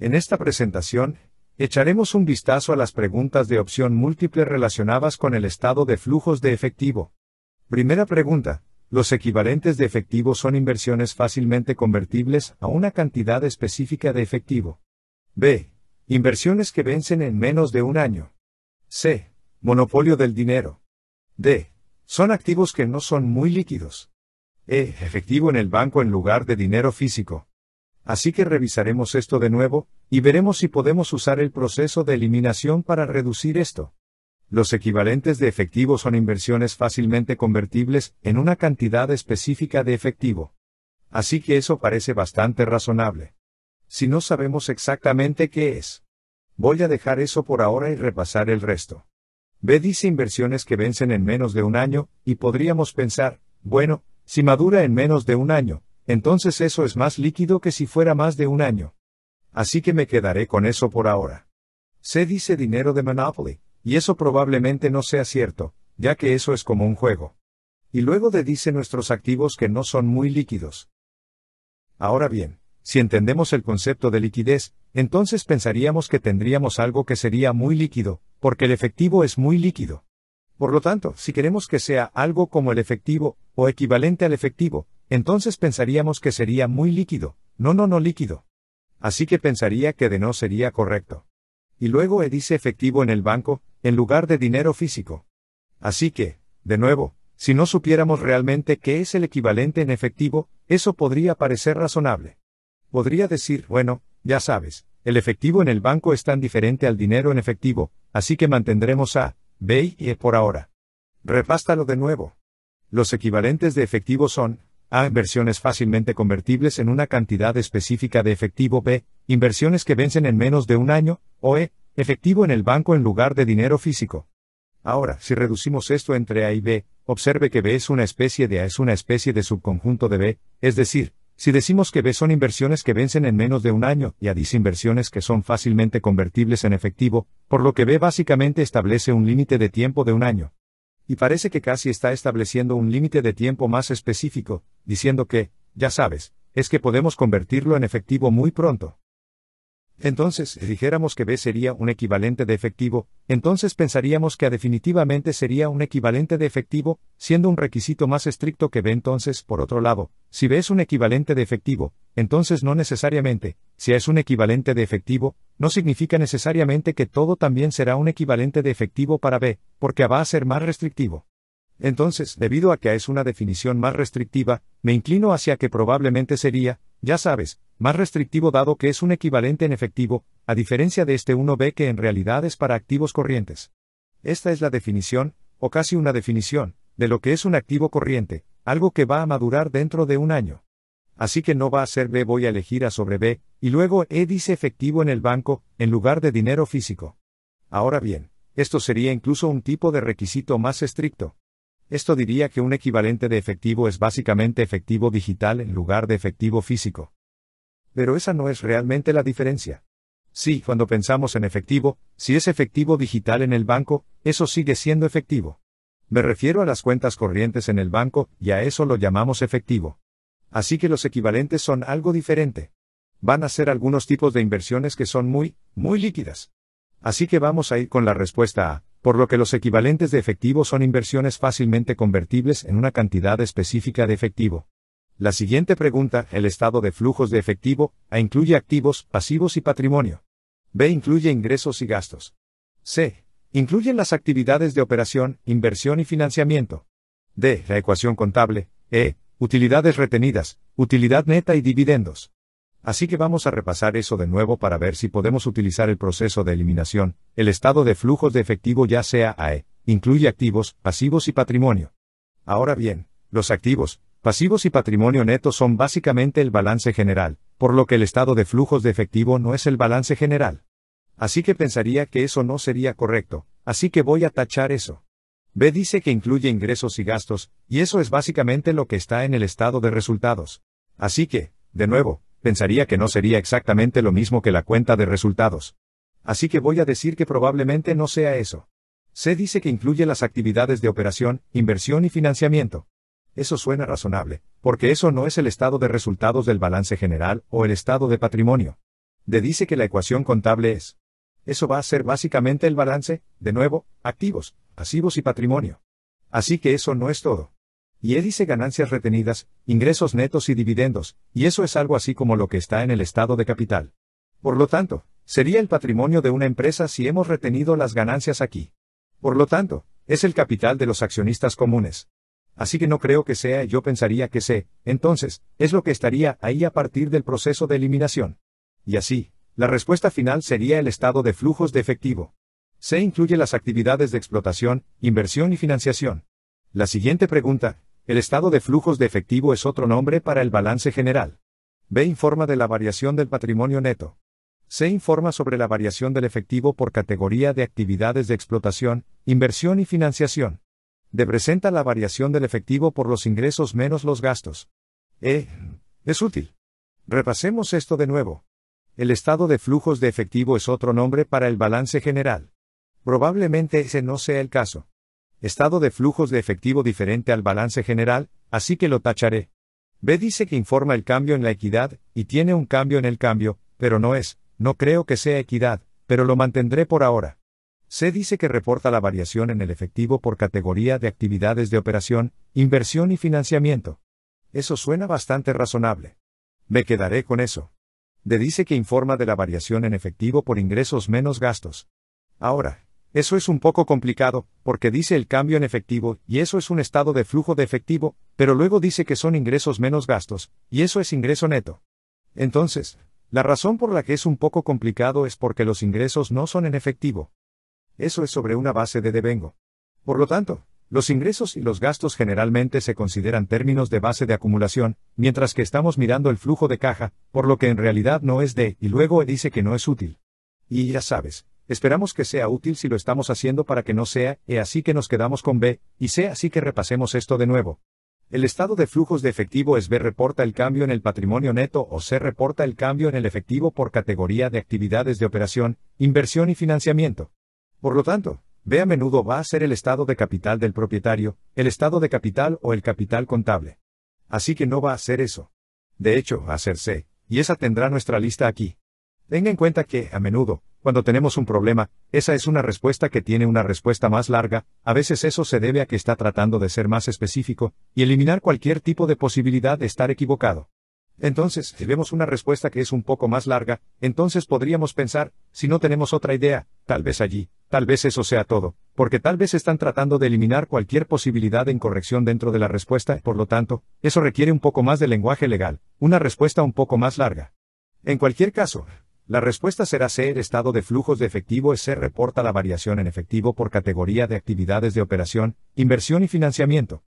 En esta presentación, echaremos un vistazo a las preguntas de opción múltiple relacionadas con el estado de flujos de efectivo. Primera pregunta. Los equivalentes de efectivo son inversiones fácilmente convertibles a una cantidad específica de efectivo. B. Inversiones que vencen en menos de un año. C. Monopolio del dinero. D. Son activos que no son muy líquidos. E. Efectivo en el banco en lugar de dinero físico así que revisaremos esto de nuevo, y veremos si podemos usar el proceso de eliminación para reducir esto. Los equivalentes de efectivo son inversiones fácilmente convertibles en una cantidad específica de efectivo. Así que eso parece bastante razonable. Si no sabemos exactamente qué es. Voy a dejar eso por ahora y repasar el resto. B dice inversiones que vencen en menos de un año, y podríamos pensar, bueno, si madura en menos de un año, entonces eso es más líquido que si fuera más de un año. Así que me quedaré con eso por ahora. Se dice dinero de Monopoly, y eso probablemente no sea cierto, ya que eso es como un juego. Y luego dice nuestros activos que no son muy líquidos. Ahora bien, si entendemos el concepto de liquidez, entonces pensaríamos que tendríamos algo que sería muy líquido, porque el efectivo es muy líquido. Por lo tanto, si queremos que sea algo como el efectivo, o equivalente al efectivo, entonces pensaríamos que sería muy líquido, no, no, no líquido. Así que pensaría que de no sería correcto. Y luego E dice efectivo en el banco, en lugar de dinero físico. Así que, de nuevo, si no supiéramos realmente qué es el equivalente en efectivo, eso podría parecer razonable. Podría decir, bueno, ya sabes, el efectivo en el banco es tan diferente al dinero en efectivo, así que mantendremos a, B y E por ahora. Repástalo de nuevo. Los equivalentes de efectivo son, a. Inversiones fácilmente convertibles en una cantidad específica de efectivo. B. Inversiones que vencen en menos de un año. O E. Efectivo en el banco en lugar de dinero físico. Ahora, si reducimos esto entre A y B, observe que B es una especie de A es una especie de subconjunto de B, es decir, si decimos que B son inversiones que vencen en menos de un año y A dice inversiones que son fácilmente convertibles en efectivo, por lo que B básicamente establece un límite de tiempo de un año. Y parece que casi está estableciendo un límite de tiempo más específico, diciendo que, ya sabes, es que podemos convertirlo en efectivo muy pronto. Entonces, si dijéramos que B sería un equivalente de efectivo, entonces pensaríamos que A definitivamente sería un equivalente de efectivo, siendo un requisito más estricto que B entonces, por otro lado, si B es un equivalente de efectivo, entonces no necesariamente, si A es un equivalente de efectivo, no significa necesariamente que todo también será un equivalente de efectivo para B, porque A va a ser más restrictivo. Entonces, debido a que A es una definición más restrictiva, me inclino hacia que probablemente sería, ya sabes, más restrictivo dado que es un equivalente en efectivo, a diferencia de este 1B que en realidad es para activos corrientes. Esta es la definición, o casi una definición, de lo que es un activo corriente, algo que va a madurar dentro de un año. Así que no va a ser B voy a elegir A sobre B, y luego E dice efectivo en el banco, en lugar de dinero físico. Ahora bien, esto sería incluso un tipo de requisito más estricto. Esto diría que un equivalente de efectivo es básicamente efectivo digital en lugar de efectivo físico. Pero esa no es realmente la diferencia. Sí, cuando pensamos en efectivo, si es efectivo digital en el banco, eso sigue siendo efectivo. Me refiero a las cuentas corrientes en el banco, y a eso lo llamamos efectivo. Así que los equivalentes son algo diferente. Van a ser algunos tipos de inversiones que son muy, muy líquidas. Así que vamos a ir con la respuesta A, por lo que los equivalentes de efectivo son inversiones fácilmente convertibles en una cantidad específica de efectivo. La siguiente pregunta, el estado de flujos de efectivo, A incluye activos, pasivos y patrimonio. B incluye ingresos y gastos. C. Incluyen las actividades de operación, inversión y financiamiento. D. La ecuación contable. E. Utilidades retenidas, utilidad neta y dividendos. Así que vamos a repasar eso de nuevo para ver si podemos utilizar el proceso de eliminación, el estado de flujos de efectivo ya sea AE, incluye activos, pasivos y patrimonio. Ahora bien, los activos, Pasivos y patrimonio neto son básicamente el balance general, por lo que el estado de flujos de efectivo no es el balance general. Así que pensaría que eso no sería correcto, así que voy a tachar eso. B dice que incluye ingresos y gastos, y eso es básicamente lo que está en el estado de resultados. Así que, de nuevo, pensaría que no sería exactamente lo mismo que la cuenta de resultados. Así que voy a decir que probablemente no sea eso. C dice que incluye las actividades de operación, inversión y financiamiento. Eso suena razonable, porque eso no es el estado de resultados del balance general o el estado de patrimonio. De dice que la ecuación contable es. Eso va a ser básicamente el balance, de nuevo, activos, pasivos y patrimonio. Así que eso no es todo. Y él dice ganancias retenidas, ingresos netos y dividendos, y eso es algo así como lo que está en el estado de capital. Por lo tanto, sería el patrimonio de una empresa si hemos retenido las ganancias aquí. Por lo tanto, es el capital de los accionistas comunes así que no creo que sea yo pensaría que sé, entonces, es lo que estaría ahí a partir del proceso de eliminación. Y así, la respuesta final sería el estado de flujos de efectivo. C. incluye las actividades de explotación, inversión y financiación. La siguiente pregunta, el estado de flujos de efectivo es otro nombre para el balance general. B informa de la variación del patrimonio neto. C. informa sobre la variación del efectivo por categoría de actividades de explotación, inversión y financiación. Presenta la variación del efectivo por los ingresos menos los gastos. Eh, Es útil. Repasemos esto de nuevo. El estado de flujos de efectivo es otro nombre para el balance general. Probablemente ese no sea el caso. Estado de flujos de efectivo diferente al balance general, así que lo tacharé. B dice que informa el cambio en la equidad, y tiene un cambio en el cambio, pero no es, no creo que sea equidad, pero lo mantendré por ahora. Se dice que reporta la variación en el efectivo por categoría de actividades de operación, inversión y financiamiento. Eso suena bastante razonable. Me quedaré con eso. D dice que informa de la variación en efectivo por ingresos menos gastos. Ahora, eso es un poco complicado, porque dice el cambio en efectivo, y eso es un estado de flujo de efectivo, pero luego dice que son ingresos menos gastos, y eso es ingreso neto. Entonces, la razón por la que es un poco complicado es porque los ingresos no son en efectivo eso es sobre una base de devengo. Por lo tanto, los ingresos y los gastos generalmente se consideran términos de base de acumulación, mientras que estamos mirando el flujo de caja, por lo que en realidad no es de, y luego dice que no es útil. Y ya sabes, esperamos que sea útil si lo estamos haciendo para que no sea, e así que nos quedamos con B, y C así que repasemos esto de nuevo. El estado de flujos de efectivo es B reporta el cambio en el patrimonio neto o C reporta el cambio en el efectivo por categoría de actividades de operación, inversión y financiamiento. Por lo tanto, B a menudo va a ser el estado de capital del propietario, el estado de capital o el capital contable. Así que no va a ser eso. De hecho, va a ser C, y esa tendrá nuestra lista aquí. Tenga en cuenta que, a menudo, cuando tenemos un problema, esa es una respuesta que tiene una respuesta más larga, a veces eso se debe a que está tratando de ser más específico, y eliminar cualquier tipo de posibilidad de estar equivocado. Entonces, si vemos una respuesta que es un poco más larga, entonces podríamos pensar, si no tenemos otra idea, tal vez allí, tal vez eso sea todo, porque tal vez están tratando de eliminar cualquier posibilidad de incorrección dentro de la respuesta, por lo tanto, eso requiere un poco más de lenguaje legal, una respuesta un poco más larga. En cualquier caso, la respuesta será C. estado de flujos de efectivo es C. Reporta la variación en efectivo por categoría de actividades de operación, inversión y financiamiento.